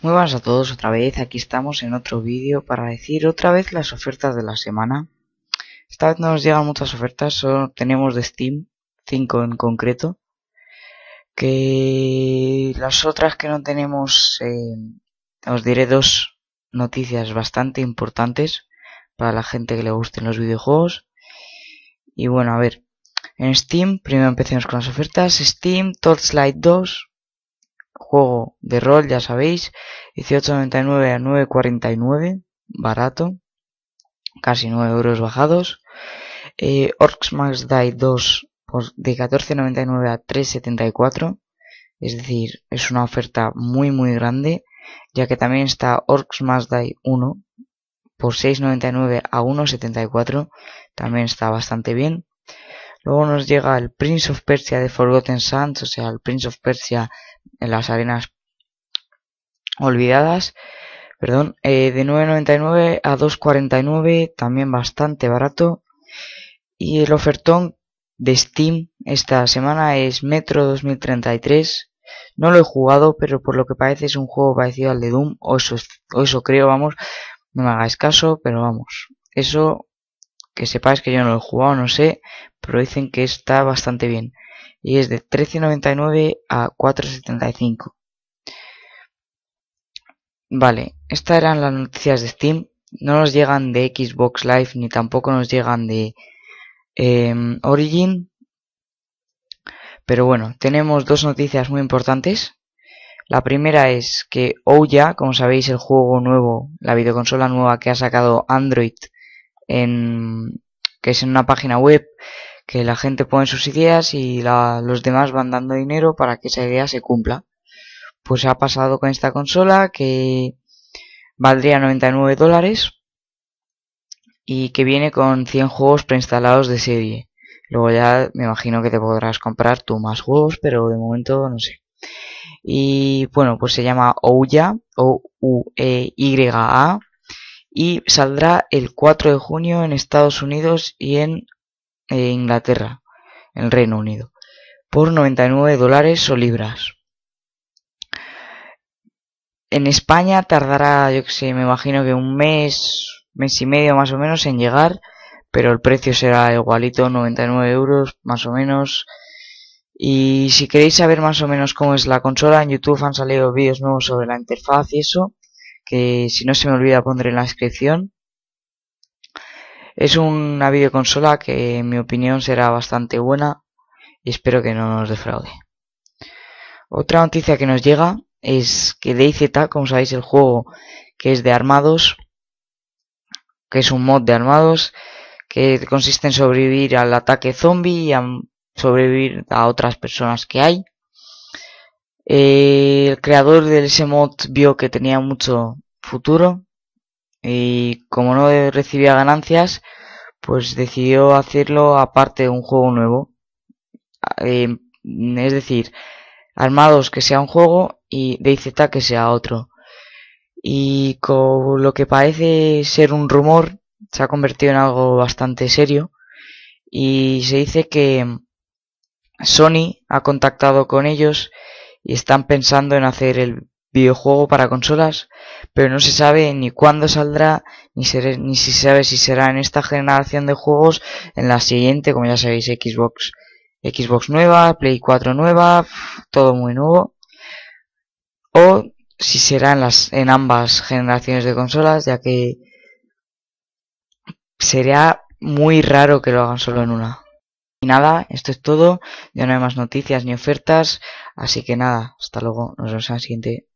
Muy buenas a todos otra vez, aquí estamos en otro vídeo para decir otra vez las ofertas de la semana. Esta vez no nos llegan muchas ofertas, solo tenemos de Steam, 5 en concreto. Que las otras que no tenemos, eh, os diré dos noticias bastante importantes para la gente que le gusten los videojuegos. Y bueno, a ver, en Steam, primero empecemos con las ofertas, Steam Torchlight 2, Juego de rol, ya sabéis, 18.99 a 9.49, barato, casi 9 euros bajados. Eh, Orcs Max Die 2 por de 14.99 a 3.74, es decir, es una oferta muy muy grande, ya que también está Orcs Max Die 1 por 6.99 a 1.74, también está bastante bien. Luego nos llega el Prince of Persia de Forgotten Sands, o sea, el Prince of Persia en las arenas olvidadas. Perdón, eh, de 9.99 a 2.49, también bastante barato. Y el ofertón de Steam esta semana es Metro 2033. No lo he jugado, pero por lo que parece es un juego parecido al de Doom, o eso, o eso creo, vamos. No me hagáis caso, pero vamos. Eso, que sepáis que yo no lo he jugado, no sé, pero dicen que está bastante bien y es de 13.99 a 4.75. Vale, estas eran las noticias de Steam. No nos llegan de Xbox Live ni tampoco nos llegan de em, Origin. Pero bueno, tenemos dos noticias muy importantes. La primera es que Ouya, como sabéis, el juego nuevo, la videoconsola nueva que ha sacado Android, que es en una página web que la gente pone sus ideas y la, los demás van dando dinero para que esa idea se cumpla. Pues ha pasado con esta consola que valdría 99 dólares y que viene con 100 juegos preinstalados de serie. Luego ya me imagino que te podrás comprar tú más juegos, pero de momento no sé. Y bueno, pues se llama Ouya, o u e y a y saldrá el 4 de junio en Estados Unidos y en e Inglaterra, en Reino Unido, por 99 dólares o libras. En España tardará, yo que sé, me imagino que un mes, mes y medio más o menos en llegar, pero el precio será igualito, 99 euros más o menos. Y si queréis saber más o menos cómo es la consola, en YouTube han salido vídeos nuevos sobre la interfaz y eso, que si no se me olvida pondré en la descripción. Es una videoconsola que en mi opinión será bastante buena y espero que no nos defraude. Otra noticia que nos llega es que DayZ, como sabéis, el juego que es de armados, que es un mod de armados, que consiste en sobrevivir al ataque zombie y sobrevivir a otras personas que hay. Eh, el creador de ese mod vio que tenía mucho futuro y como no recibía ganancias, pues decidió hacerlo aparte de un juego nuevo. Eh, es decir, Armados que sea un juego y DayZ que sea otro. Y con lo que parece ser un rumor, se ha convertido en algo bastante serio. Y se dice que Sony ha contactado con ellos y están pensando en hacer el videojuego para consolas, pero no se sabe ni cuándo saldrá, ni, se, ni si sabe si será en esta generación de juegos, en la siguiente, como ya sabéis, Xbox, Xbox nueva, Play 4 nueva, todo muy nuevo. O si será en, las, en ambas generaciones de consolas, ya que sería muy raro que lo hagan solo en una. Y nada, esto es todo. Ya no hay más noticias ni ofertas. Así que nada, hasta luego. Nos vemos en la siguiente.